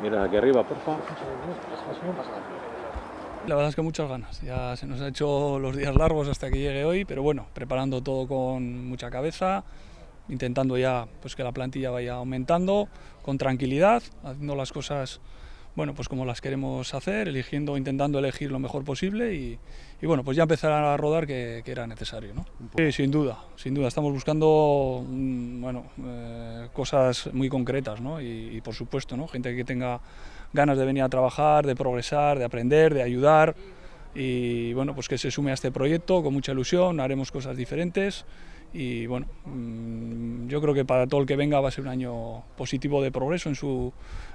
Mira, aquí arriba, por favor. La verdad es que muchas ganas. Ya se nos han hecho los días largos hasta que llegue hoy, pero bueno, preparando todo con mucha cabeza, intentando ya pues que la plantilla vaya aumentando con tranquilidad, haciendo las cosas bueno, pues como las queremos hacer, eligiendo, intentando elegir lo mejor posible y, bueno, pues ya empezar a rodar que, era necesario, ¿no? Sí, sin duda, sin duda, estamos buscando, mm, bueno, eh, cosas muy concretas, ¿no? Y, y, por supuesto, ¿no? Gente que tenga ganas de venir a trabajar, de progresar, de aprender, de ayudar y bueno, pues que se sume a este proyecto con mucha ilusión, haremos cosas diferentes y bueno, mm, yo creo que para todo el que venga va a ser un año positivo de progreso en su,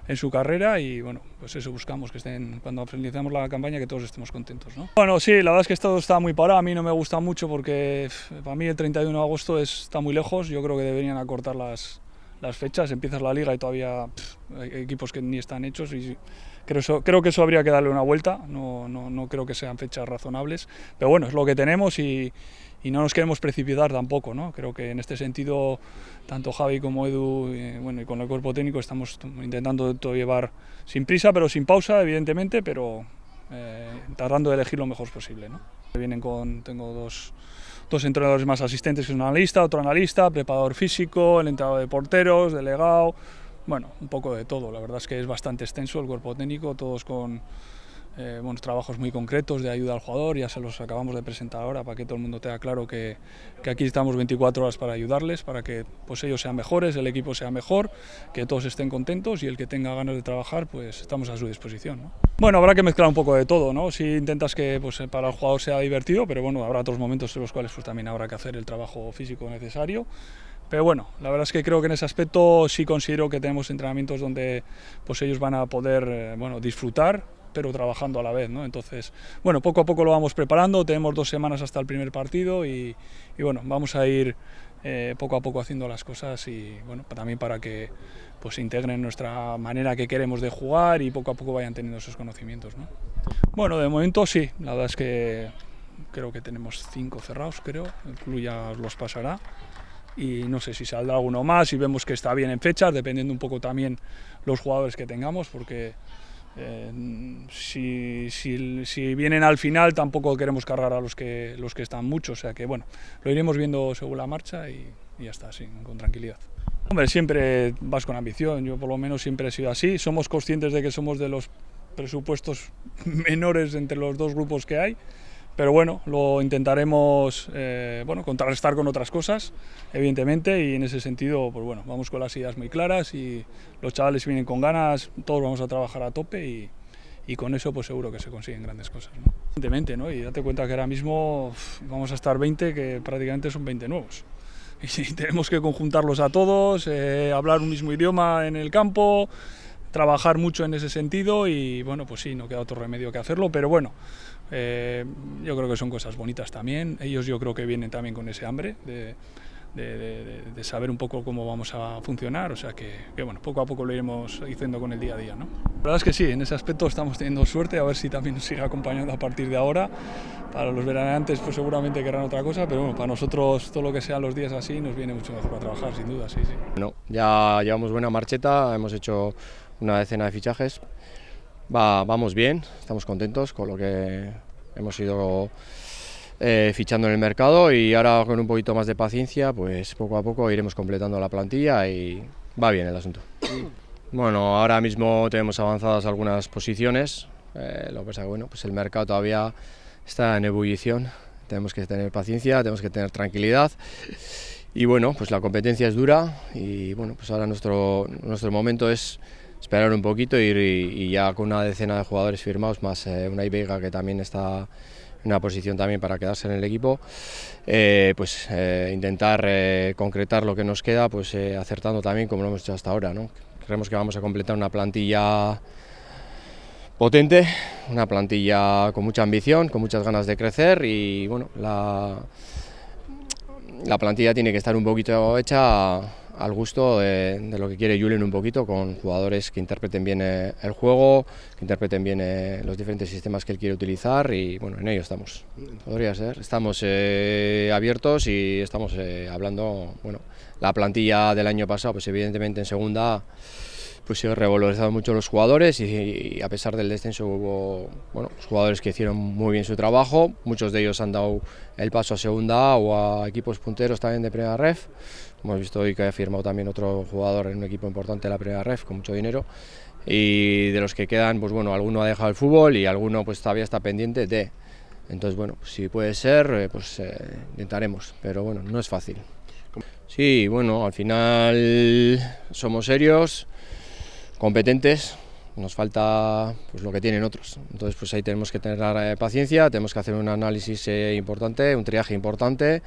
en su carrera y bueno, pues eso buscamos, que estén, cuando finalizamos la campaña, que todos estemos contentos. ¿no? Bueno, sí, la verdad es que esto está muy parado, a mí no me gusta mucho porque para mí el 31 de agosto está muy lejos, yo creo que deberían acortar las, las fechas, empiezas la liga y todavía hay equipos que ni están hechos y creo, creo que eso habría que darle una vuelta, no, no, no creo que sean fechas razonables, pero bueno, es lo que tenemos y, y no nos queremos precipitar tampoco. ¿no? Creo que en este sentido, tanto Javi como Edu eh, bueno, y con el cuerpo técnico estamos intentando todo llevar sin prisa, pero sin pausa, evidentemente, pero eh, tratando de elegir lo mejor posible. ¿no? Vienen con, tengo dos, dos entrenadores más asistentes, que es un analista, otro analista, preparador físico, el entrenador de porteros, delegado, bueno, un poco de todo. La verdad es que es bastante extenso el cuerpo técnico, todos con eh, trabajos muy concretos de ayuda al jugador, ya se los acabamos de presentar ahora para que todo el mundo tenga claro que, que, aquí estamos 24 horas para ayudarles, para que pues, ellos sean mejores, el equipo sea mejor, que todos estén contentos y el que tenga ganas de trabajar, pues estamos a su disposición. Bueno, habrá que mezclar un poco de todo, ¿no? Si intentas que pues, para el jugador sea divertido, pero bueno, habrá otros momentos en los cuales pues, también habrá que hacer el trabajo físico necesario. Pero bueno, la verdad es que creo que en ese aspecto sí considero que tenemos entrenamientos donde pues ellos van a poder eh, bueno, disfrutar, pero trabajando a la vez, ¿no? Entonces, bueno, poco a poco lo vamos preparando, tenemos dos semanas hasta el primer partido y, y bueno, vamos a ir eh, poco a poco haciendo las cosas y bueno, también para que pues integren nuestra manera que queremos de jugar y poco a poco vayan teniendo esos conocimientos, ¿no? Bueno, de momento sí, la verdad es que creo que tenemos cinco cerrados, creo, el club ya los pasará y no sé si saldrá alguno más, y vemos que está bien en fechas, dependiendo un poco también los jugadores que tengamos, porque eh, si, vienen al final tampoco queremos cargar a los que, los que están mucho, o sea que bueno, lo iremos viendo según la marcha y, ya está, con tranquilidad. Hombre, siempre vas con ambición, yo por lo menos siempre he sido así, somos conscientes de que somos de los presupuestos menores entre los dos grupos que hay, pero bueno, lo intentaremos eh, bueno, contrarrestar con otras cosas, evidentemente, y en ese sentido, pues bueno, vamos con las ideas muy claras y los chavales vienen con ganas, todos vamos a trabajar a tope y, con eso pues seguro que se consiguen grandes cosas. Evidentemente, ¿no? y date cuenta que ahora mismo vamos a estar 20, que prácticamente son 20 nuevos. Y tenemos que conjuntarlos a todos, eh, hablar un mismo idioma en el campo, trabajar mucho en ese sentido y bueno, pues sí, no queda otro remedio que hacerlo, pero bueno, eh, yo creo que son cosas bonitas también. Ellos yo creo que vienen también con ese hambre de, saber un poco cómo vamos a funcionar. O sea que, que, bueno, poco a poco lo iremos diciendo con el día a día. ¿no? La verdad es que sí, en ese aspecto estamos teniendo suerte. A ver si también nos sigue acompañando a partir de ahora. Para los veraneantes pues seguramente querrán otra cosa, pero bueno, para nosotros todo lo que sean los días así nos viene mucho mejor para trabajar, sin duda, sí, sí. Bueno, ya llevamos buena marcheta, hemos hecho una decena de fichajes vamos bien, estamos contentos con lo que hemos ido eh, fichando en el mercado y ahora con un poquito más de paciencia, pues poco a poco iremos completando la plantilla y va bien el asunto. Bueno, ahora mismo tenemos avanzadas algunas posiciones, eh, lo que pasa que bueno, pues el mercado todavía está en ebullición, tenemos que tener paciencia, tenemos que tener tranquilidad y bueno, pues la competencia es dura y bueno, pues ahora nuestro, nuestro momento es esperar un poquito y, ya con una decena de jugadores firmados, más eh, una Ibega que también está en una posición también para quedarse en el equipo, eh, pues eh, intentar concretar lo que nos queda, pues acertando también como lo hemos hecho hasta ahora. ¿no? Creemos que vamos a completar una plantilla potente, una plantilla con mucha ambición, con muchas ganas de crecer y bueno, la, la plantilla tiene que estar un poquito hecha al gusto de, lo que quiere Julien un poquito, con jugadores que interpreten bien eh, el juego, que interpreten bien eh, los diferentes sistemas que él quiere utilizar y bueno, en ello estamos. Podría ser. Estamos eh, abiertos y estamos hablando, bueno, la plantilla del año pasado, pues evidentemente en segunda pues se revalorizaron mucho los jugadores y, a pesar del descenso hubo bueno, jugadores que hicieron muy bien su trabajo, muchos de ellos han dado el paso a segunda A o a equipos punteros también de Primera Ref. Hemos visto hoy que ha firmado también otro jugador en un equipo importante de la Primera Ref con mucho dinero y de los que quedan, pues bueno, alguno ha dejado el fútbol y alguno pues todavía está pendiente de. Entonces, bueno, si puede ser, eh, pues eh, intentaremos, pero bueno, no es fácil. Sí, bueno, al final somos serios, competentes, nos falta pues, lo que tienen otros. Entonces, pues ahí tenemos que tener eh, paciencia, tenemos que hacer un análisis eh, importante, un triaje importante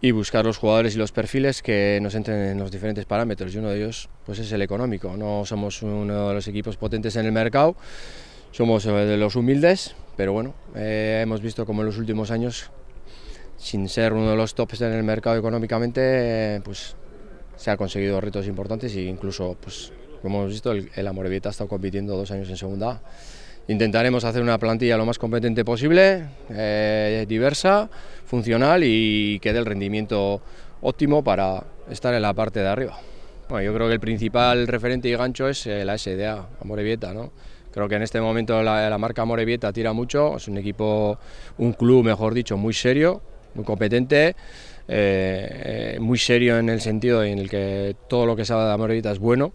y buscar los jugadores y los perfiles que nos entren en los diferentes parámetros. Y uno de ellos pues, es el económico. No somos uno de los equipos potentes en el mercado, somos eh, de los humildes, pero bueno, hemos visto como en los últimos años, sin ser uno de los tops en el mercado económicamente, pues se ha conseguido retos importantes e incluso pues, como hemos visto, el, Amorevieta ha estado compitiendo dos años en segunda. Intentaremos hacer una plantilla lo más competente posible, eh, diversa, funcional y que dé el rendimiento óptimo para estar en la parte de arriba. Bueno, yo creo que el principal referente y gancho es eh, la SDA, Amorebieta, ¿no? Creo que en este momento la, marca Amorebieta tira mucho, es un equipo, un club, mejor dicho, muy serio, muy competente, eh, muy serio en el sentido en el que todo lo que sabe de Amorevieta es bueno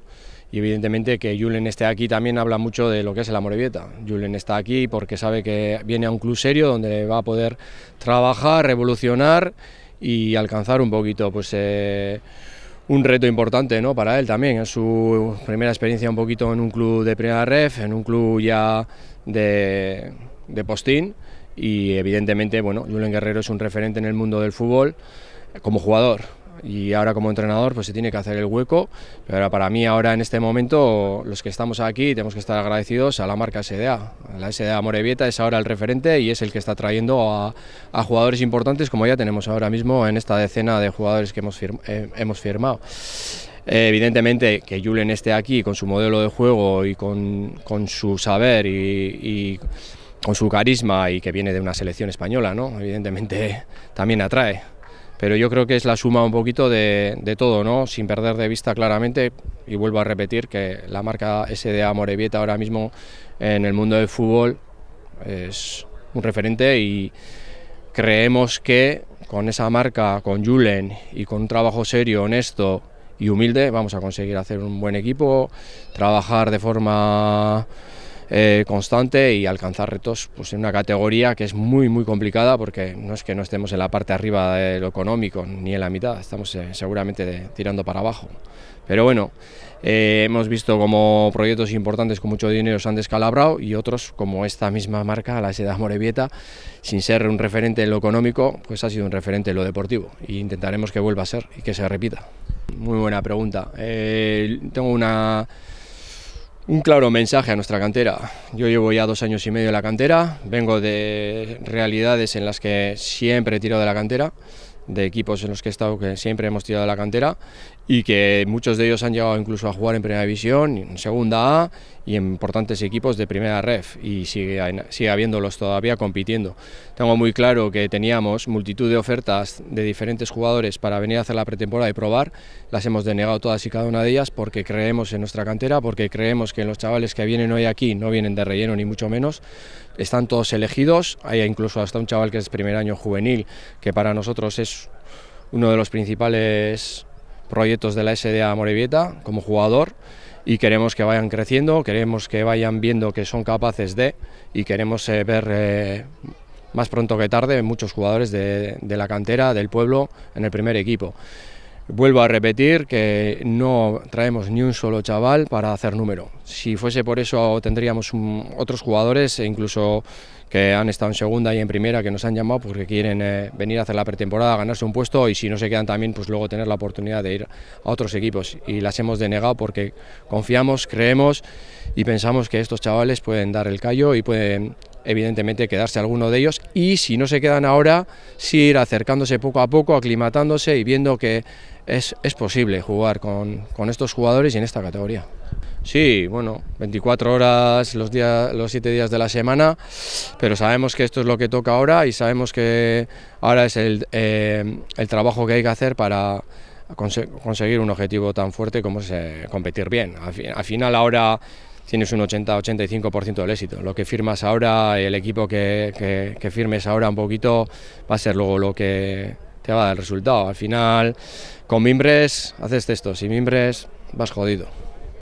y evidentemente que Julen esté aquí también habla mucho de lo que es el vieta. Julen está aquí porque sabe que viene a un club serio donde va a poder trabajar, revolucionar y alcanzar un poquito pues eh, un reto importante ¿no? para él también. Es su primera experiencia un poquito en un club de primera ref, en un club ya de, de postín y evidentemente bueno, Julen Guerrero es un referente en el mundo del fútbol como jugador, y ahora como entrenador pues se tiene que hacer el hueco, pero para mí ahora en este momento los que estamos aquí tenemos que estar agradecidos a la marca SDA. La SDA Morevieta es ahora el referente y es el que está trayendo a, jugadores importantes como ya tenemos ahora mismo en esta decena de jugadores que hemos, eh, hemos firmado. Eh, evidentemente que Julen esté aquí con su modelo de juego y con, con su saber y, y con su carisma y que viene de una selección española, ¿no? Evidentemente también atrae pero yo creo que es la suma un poquito de, todo, ¿no? sin perder de vista claramente, y vuelvo a repetir que la marca SDA Morevieta ahora mismo en el mundo del fútbol es un referente y creemos que con esa marca, con Julen y con un trabajo serio, honesto y humilde, vamos a conseguir hacer un buen equipo, trabajar de forma eh, constante y alcanzar retos pues, en una categoría que es muy, muy complicada porque no es que no estemos en la parte arriba de lo económico ni en la mitad, estamos eh, seguramente tirando para abajo. Pero bueno, eh, hemos visto como proyectos importantes con mucho dinero se han descalabrado y otros como esta misma marca, la Seda Morevieta, sin ser un referente en lo económico, pues ha sido un referente en lo deportivo y e intentaremos que vuelva a ser y que se repita. Muy buena pregunta. tengo una un claro mensaje a nuestra cantera. Yo llevo ya dos años y medio en la cantera, vengo de realidades en las que siempre he tirado de la cantera, de equipos en los que he estado que siempre hemos tirado de la cantera y que muchos de ellos han llegado incluso a jugar en Primera División, en Segunda A y en importantes equipos de Primera Ref y sigue, habiéndolos todavía compitiendo. Tengo muy claro que teníamos multitud de ofertas de diferentes jugadores para venir a hacer la pretemporada y probar, las hemos denegado todas y cada una de ellas porque creemos en nuestra cantera, porque creemos que los chavales que vienen hoy aquí no vienen de relleno ni mucho menos, están todos elegidos, hay incluso hasta un chaval que es primer año juvenil que para nosotros es uno de los principales proyectos de la SDA Morevieta como jugador y queremos que vayan creciendo, queremos que vayan viendo que son capaces de y queremos eh, ver eh, más pronto que tarde muchos jugadores de la cantera, del pueblo, en el primer equipo. Vuelvo a repetir que no traemos ni un solo chaval para hacer número. Si fuese por eso tendríamos otros jugadores, e incluso que han estado en segunda y en primera, que nos han llamado porque quieren eh, venir a hacer la pretemporada, ganarse un puesto y si no se quedan también, pues luego tener la oportunidad de ir a otros equipos. Y las hemos denegado porque confiamos, creemos y pensamos que estos chavales pueden dar el callo y pueden evidentemente quedarse alguno de ellos y si no se quedan ahora, sí ir acercándose poco a poco, aclimatándose y viendo que es, es posible jugar con, con, estos jugadores y en esta categoría. Sí, bueno, 24 horas los, días, los 7 días de la semana, pero sabemos que esto es lo que toca ahora y sabemos que ahora es el, eh, el trabajo que hay que hacer para conseguir un objetivo tan fuerte como es eh, competir bien. al final ahora tienes un 80-85% del éxito. Lo que firmas ahora, el equipo que, firmes ahora un poquito, va a ser luego lo que te va a dar el resultado. Al final, con mimbres haces esto. Sin mimbres vas jodido.